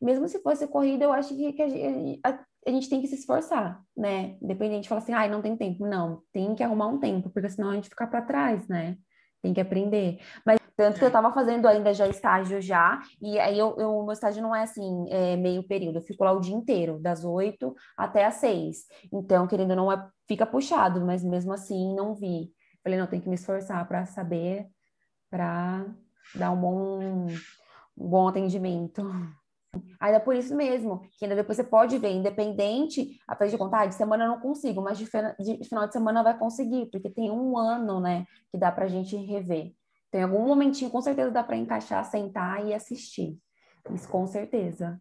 Mesmo se fosse corrida, eu acho que, que a, a, a, gente tem que se esforçar, né? Independente, fala assim, ai, ah, não tem tempo. Não, tem que arrumar um tempo, porque senão a gente fica para trás, né? Tem que aprender. Mas tanto que eu estava é. fazendo ainda já estágio já, e aí eu, eu, meu estágio não é assim, é meio período, eu fico lá o dia inteiro, das oito até às seis. Então, querendo ou não, é, fica puxado, mas mesmo assim não vi. Falei, não, tem que me esforçar para saber, para dar um bom, um bom atendimento. Ainda por isso mesmo, que ainda depois você pode ver, independente, a apesar de contar, ah, de semana eu não consigo, mas de, de final de semana vai conseguir, porque tem um ano, né, que dá pra gente rever. Então, algum momentinho, com certeza dá para encaixar, sentar e assistir. Isso com certeza.